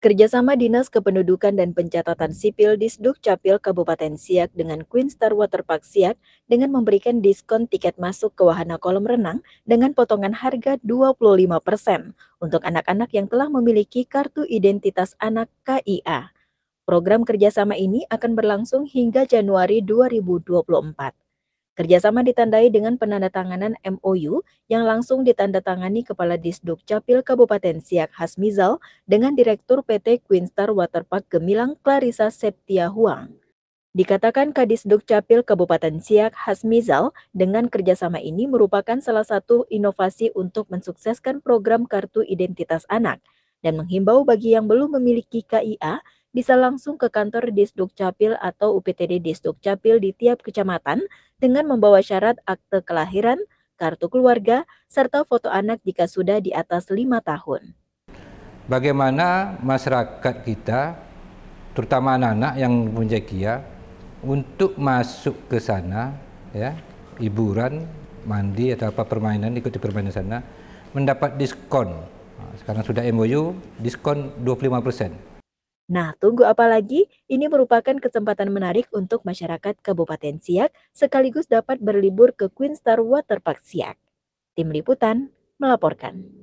Kerjasama Dinas Kependudukan dan Pencatatan Sipil di Capil Kabupaten Siak dengan Queen Star Waterpark Siak dengan memberikan diskon tiket masuk ke wahana kolam renang dengan potongan harga 25% untuk anak-anak yang telah memiliki kartu identitas anak KIA. Program kerjasama ini akan berlangsung hingga Januari 2024. Kerjasama ditandai dengan penandatanganan MOU yang langsung ditandatangani Kepala Disduk Capil Kabupaten Siak Hasmizal dengan Direktur PT Queenstar Waterpark Gemilang Clarissa Septia Huang. Dikatakan Kadis Dukcapil Kabupaten Siak Hasmizal dengan kerjasama ini merupakan salah satu inovasi untuk mensukseskan program Kartu Identitas Anak dan menghimbau bagi yang belum memiliki KIA bisa langsung ke kantor capil atau UPTD capil di tiap kecamatan dengan membawa syarat akte kelahiran, kartu keluarga, serta foto anak jika sudah di atas lima tahun. Bagaimana masyarakat kita, terutama anak-anak yang punya kia, untuk masuk ke sana, ya, hiburan, mandi atau apa permainan, ikuti permainan sana, mendapat diskon. Sekarang sudah MOU, diskon 25 persen Nah, tunggu apa lagi? Ini merupakan kesempatan menarik untuk masyarakat Kabupaten Siak sekaligus dapat berlibur ke Queen Star Water Siak. Tim Liputan melaporkan.